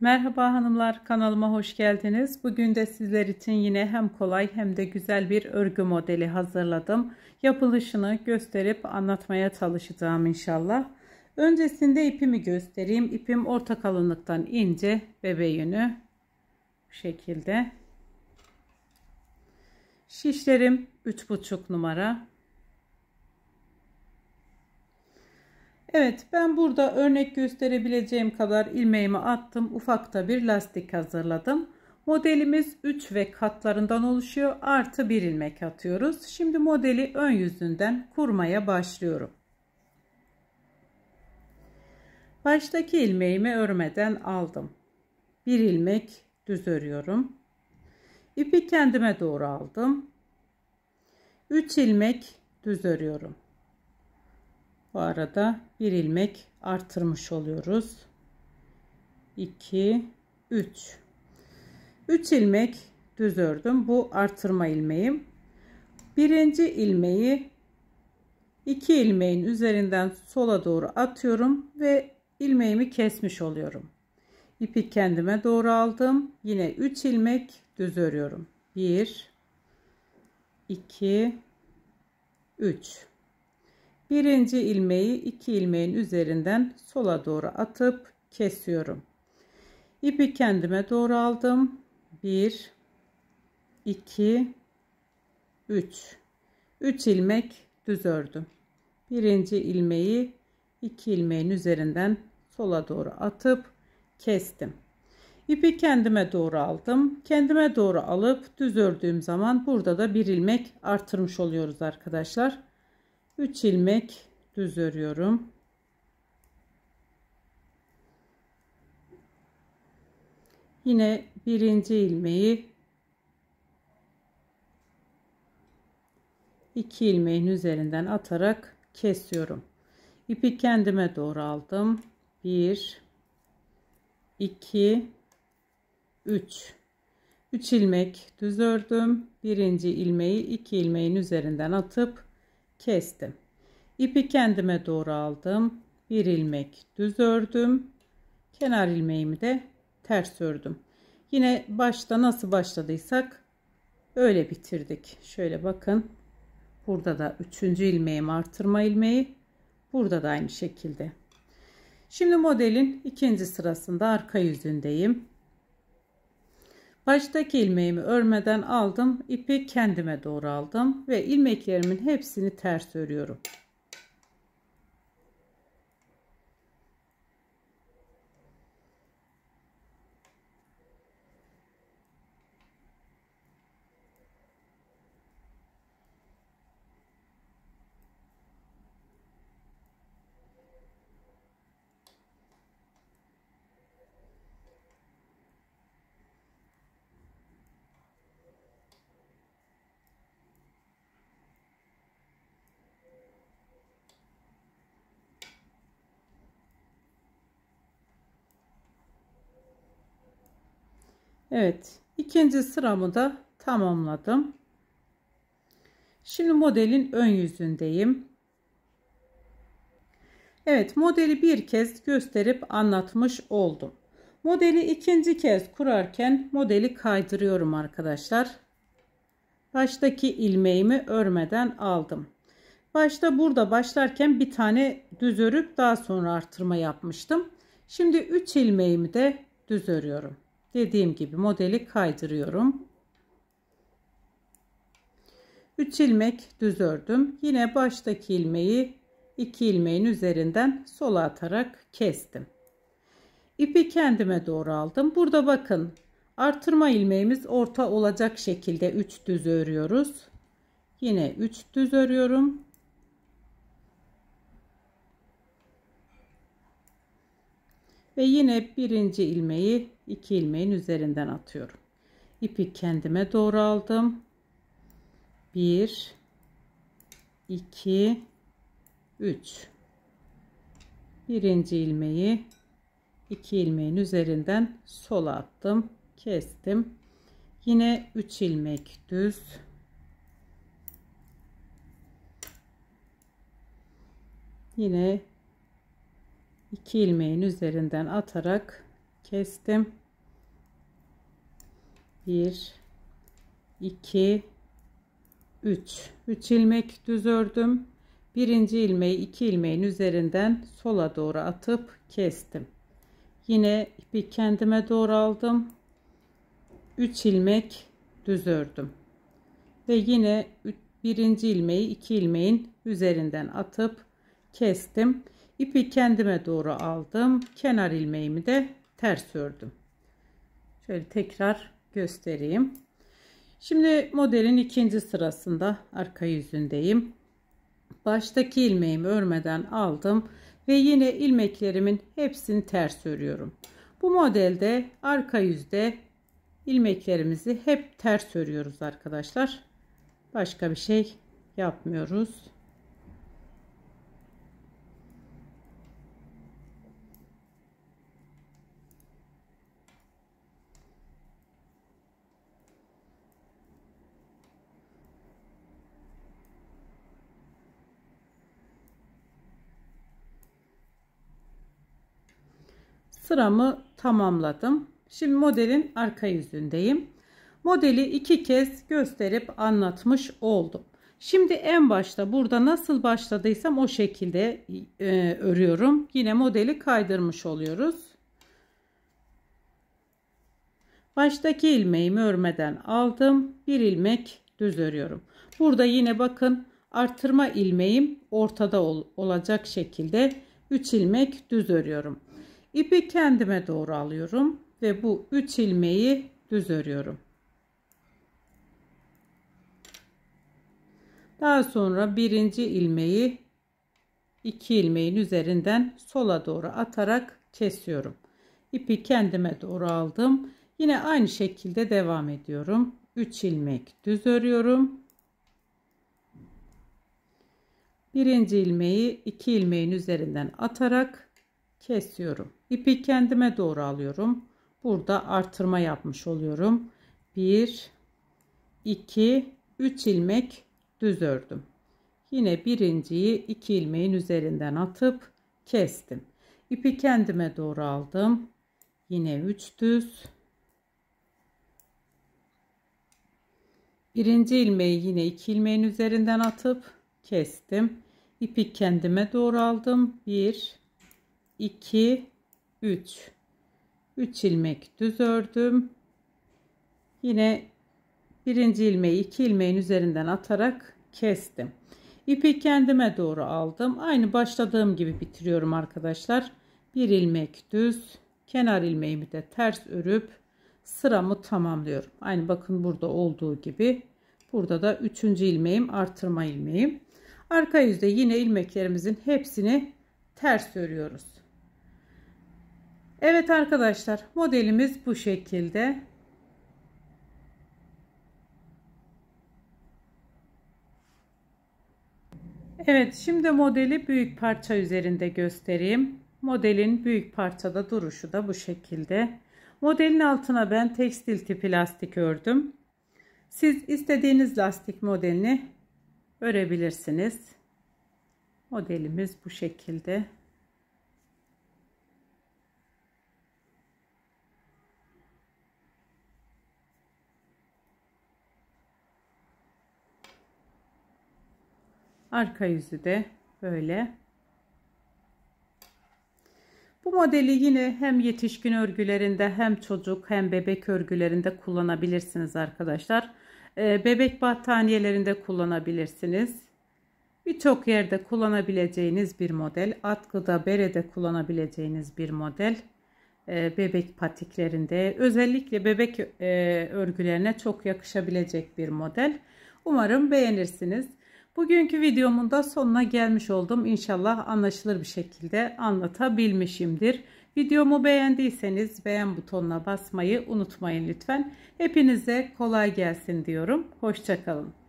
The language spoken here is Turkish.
Merhaba hanımlar kanalıma hoş geldiniz. Bugün de sizler için yine hem kolay hem de güzel bir örgü modeli hazırladım. Yapılışını gösterip anlatmaya çalışacağım inşallah. Öncesinde ipimi göstereyim. İpim orta kalınlıktan ince bebe yünü bu şekilde. Şişlerim 3,5 numara. Evet ben burada örnek gösterebileceğim kadar ilmeğimi attım. Ufakta bir lastik hazırladım. Modelimiz 3 ve katlarından oluşuyor. Artı bir ilmek atıyoruz. Şimdi modeli ön yüzünden kurmaya başlıyorum. Baştaki ilmeğimi örmeden aldım. Bir ilmek düz örüyorum. İpi kendime doğru aldım. 3 ilmek düz örüyorum. Bu arada bir ilmek artırmış oluyoruz. 2 3 3 ilmek düz ördüm. Bu artırma ilmeğim. Birinci ilmeği 2 ilmeğin üzerinden sola doğru atıyorum ve ilmeğimi kesmiş oluyorum. İpi kendime doğru aldım. Yine 3 ilmek düz örüyorum. 1 2 3 Birinci ilmeği iki ilmeğin üzerinden sola doğru atıp kesiyorum. İpi kendime doğru aldım. 1 2 3 3 ilmek düz ördüm. Birinci ilmeği iki ilmeğin üzerinden sola doğru atıp kestim. İpi kendime doğru aldım. Kendime doğru alıp düz ördüğüm zaman burada da bir ilmek artırmış oluyoruz arkadaşlar. 3 ilmek düz örüyorum. Yine birinci ilmeği 2 ilmeğin üzerinden atarak kesiyorum. İpi kendime doğru aldım. 1 2 3 3 ilmek düz ördüm. Birinci ilmeği 2 ilmeğin üzerinden atıp kestim. İpi kendime doğru aldım. Bir ilmek düz ördüm. Kenar ilmeğimi de ters ördüm. Yine başta nasıl başladıysak öyle bitirdik. Şöyle bakın. Burada da üçüncü ilmeğim artırma ilmeği. Burada da aynı şekilde. Şimdi modelin ikinci sırasında arka yüzündeyim. Baştaki ilmeğimi örmeden aldım. ipi kendime doğru aldım ve ilmeklerimin hepsini ters örüyorum. Evet ikinci sıramı da tamamladım. Şimdi modelin ön yüzündeyim. Evet modeli bir kez gösterip anlatmış oldum. Modeli ikinci kez kurarken modeli kaydırıyorum arkadaşlar. Baştaki ilmeğimi örmeden aldım. Başta burada başlarken bir tane düz örüp daha sonra artırma yapmıştım. Şimdi 3 ilmeğimi de düz örüyorum dediğim gibi modeli kaydırıyorum. 3 ilmek düz ördüm. Yine baştaki ilmeği 2 ilmeğin üzerinden sola atarak kestim. İpi kendime doğru aldım. Burada bakın artırma ilmeğimiz orta olacak şekilde 3 düz örüyoruz. Yine 3 düz örüyorum. Ve yine birinci ilmeği 2 ilmeğin üzerinden atıyorum. İpi kendime doğru aldım. 1 2 3 birinci ilmeği iki ilmeğin üzerinden sola attım kestim yine 3 ilmek düz yine iki ilmeğin üzerinden atarak kestim. 1 2 3 3 ilmek düz ördüm. Birinci ilmeği iki ilmeğin üzerinden sola doğru atıp kestim. Yine ipi kendime doğru aldım. 3 ilmek düz ördüm. Ve yine birinci ilmeği iki ilmeğin üzerinden atıp kestim. İpi kendime doğru aldım. Kenar ilmeğimi de ters ördüm. Şöyle tekrar göstereyim. Şimdi modelin ikinci sırasında arka yüzündeyim. Baştaki ilmeğimi örmeden aldım ve yine ilmeklerimin hepsini ters örüyorum. Bu modelde arka yüzde ilmeklerimizi hep ters örüyoruz arkadaşlar. Başka bir şey yapmıyoruz. sıramı tamamladım. Şimdi modelin arka yüzündeyim. Modeli iki kez gösterip anlatmış oldum. Şimdi en başta burada nasıl başladıysam o şekilde e, örüyorum. Yine modeli kaydırmış oluyoruz. Baştaki ilmeğimi örmeden aldım. Bir ilmek düz örüyorum. Burada yine bakın artırma ilmeğim ortada ol olacak şekilde 3 ilmek düz örüyorum. İpi kendime doğru alıyorum ve bu 3 ilmeği düz örüyorum. Daha sonra birinci ilmeği iki ilmeğin üzerinden sola doğru atarak kesiyorum. İpi kendime doğru aldım. Yine aynı şekilde devam ediyorum. 3 ilmek düz örüyorum. Birinci ilmeği iki ilmeğin üzerinden atarak kesiyorum. İpi kendime doğru alıyorum. Burada artırma yapmış oluyorum. 1 2 3 ilmek düz ördüm. Yine birinciyi 2 ilmeğin üzerinden atıp kestim. İpi kendime doğru aldım. Yine 3 düz. Birinci ilmeği yine 2 ilmeğin üzerinden atıp kestim. İpi kendime doğru aldım. 1 2 3 3 ilmek düz ördüm yine birinci ilmeği iki ilmeğin üzerinden atarak kestim ipi kendime doğru aldım aynı başladığım gibi bitiriyorum arkadaşlar bir ilmek düz kenar ilmeğimi de ters örüp sıramı tamamlıyorum aynı bakın burada olduğu gibi burada da üçüncü ilmeğim artırma ilmeğim arka yüzde yine ilmeklerimizin hepsini ters örüyoruz Evet arkadaşlar modelimiz bu şekilde. Evet şimdi modeli büyük parça üzerinde göstereyim. Modelin büyük parçada duruşu da bu şekilde. Modelin altına ben tekstil tipi lastik ördüm. Siz istediğiniz lastik modelini örebilirsiniz. Modelimiz bu şekilde. Arka yüzü de böyle. Bu modeli yine hem yetişkin örgülerinde hem çocuk hem bebek örgülerinde kullanabilirsiniz arkadaşlar. Ee, bebek battaniyelerinde kullanabilirsiniz. Birçok yerde kullanabileceğiniz bir model. Atkıda, berede kullanabileceğiniz bir model. Ee, bebek patiklerinde özellikle bebek e, örgülerine çok yakışabilecek bir model. Umarım beğenirsiniz. Bugünkü videomun da sonuna gelmiş oldum. İnşallah anlaşılır bir şekilde anlatabilmişimdir. Videomu beğendiyseniz beğen butonuna basmayı unutmayın lütfen. Hepinize kolay gelsin diyorum. Hoşçakalın.